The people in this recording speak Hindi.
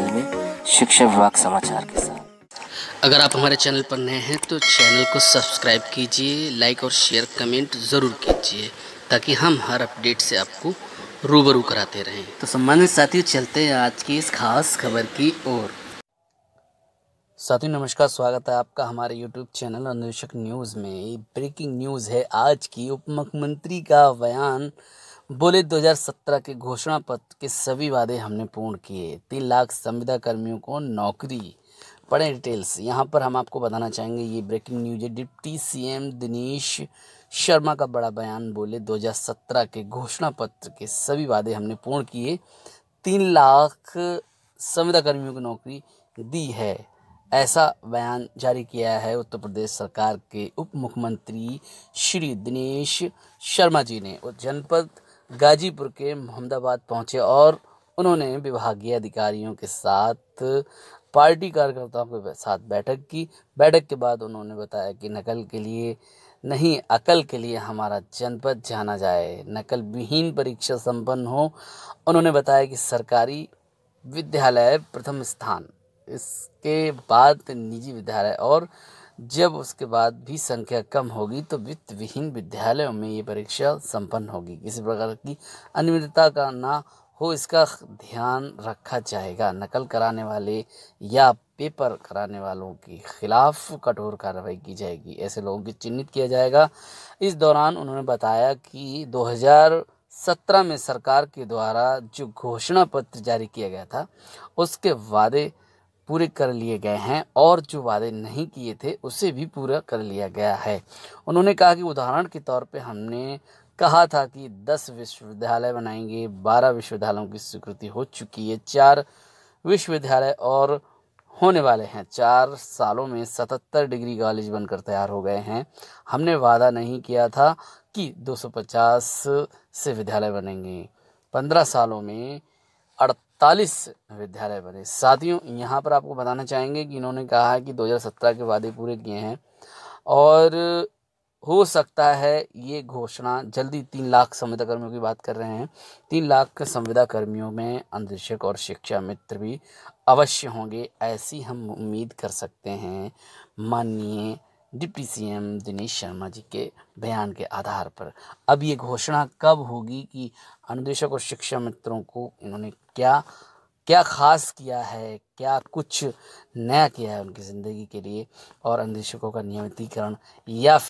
में शिक्षा विभाग समाचार के साथ अगर आप हमारे चैनल पर नए हैं तो चैनल को सब्सक्राइब कीजिए लाइक और शेयर कमेंट ज़रूर कीजिए ताकि हम हर अपडेट से आपको रूबरू कराते रहें तो सम्मानित साथियों चलते हैं आज की इस खास खबर की ओर साथियों नमस्कार स्वागत है आपका हमारे यूट्यूब चैनल अन्वेषक न्यूज़ में ब्रेकिंग न्यूज़ है आज की उप मुख्यमंत्री का बयान बोले 2017 के घोषणा पत्र के सभी वादे हमने पूर्ण किए तीन लाख संविदा कर्मियों को नौकरी पड़े डिटेल्स यहाँ पर हम आपको बताना चाहेंगे ये ब्रेकिंग न्यूज है डिप्टी सीएम दिनेश शर्मा का बड़ा बयान बोले 2017 के घोषणा पत्र के सभी वादे हमने पूर्ण किए तीन लाख संविदा कर्मियों को नौकरी दी है ऐसा बयान जारी किया है उत्तर प्रदेश सरकार के उप मुख्यमंत्री श्री दिनेश शर्मा जी ने और जनपद गाजीपुर के मोहम्मदाबाद पहुंचे और उन्होंने विभागीय अधिकारियों के साथ पार्टी कार्यकर्ताओं के साथ बैठक की बैठक के बाद उन्होंने बताया कि नकल के लिए नहीं अकल के लिए हमारा जनपद जाना जाए नकल विहीन परीक्षा संपन्न हो उन्होंने बताया कि सरकारी विद्यालय प्रथम स्थान इसके बाद निजी विद्यालय और जब उसके बाद भी संख्या कम होगी तो वित्त विहीन विद्यालयों में ये परीक्षा संपन्न होगी किसी प्रकार की अनियमितता का ना हो इसका ध्यान रखा जाएगा नकल कराने वाले या पेपर कराने वालों के खिलाफ कठोर कार्रवाई की जाएगी ऐसे लोगों की चिन्हित किया जाएगा इस दौरान उन्होंने बताया कि 2017 में सरकार के द्वारा जो घोषणा पत्र जारी किया गया था उसके वादे पूरे कर लिए गए हैं और जो वादे नहीं किए थे उसे भी पूरा कर लिया गया है उन्होंने कहा कि उदाहरण के तौर पे हमने कहा था कि दस विश्वविद्यालय बनाएंगे बारह विश्वविद्यालयों की स्वीकृति हो चुकी है चार विश्वविद्यालय और होने वाले हैं चार सालों में सतहत्तर डिग्री कॉलेज बनकर तैयार हो गए हैं हमने वादा नहीं किया था कि 250 से विद्यालय बनेंगे पंद्रह सालों में अड़ सैतालीस विद्यालय बने साथियों यहाँ पर आपको बताना चाहेंगे कि इन्होंने कहा है कि 2017 के वादे पूरे किए हैं और हो सकता है ये घोषणा जल्दी तीन लाख संविदा कर्मियों की बात कर रहे हैं तीन लाख संविदा कर्मियों में अंधेक्षक और शिक्षा मित्र भी अवश्य होंगे ऐसी हम उम्मीद कर सकते हैं माननीय डिप्टी सीएम दिनेश शर्मा जी के बयान के आधार पर अब ये घोषणा कब होगी कि अनुदेशक और शिक्षा मित्रों को इन्होंने क्या क्या खास किया है क्या कुछ नया किया है उनकी ज़िंदगी के लिए और अनुदेशकों का नियमितीकरण या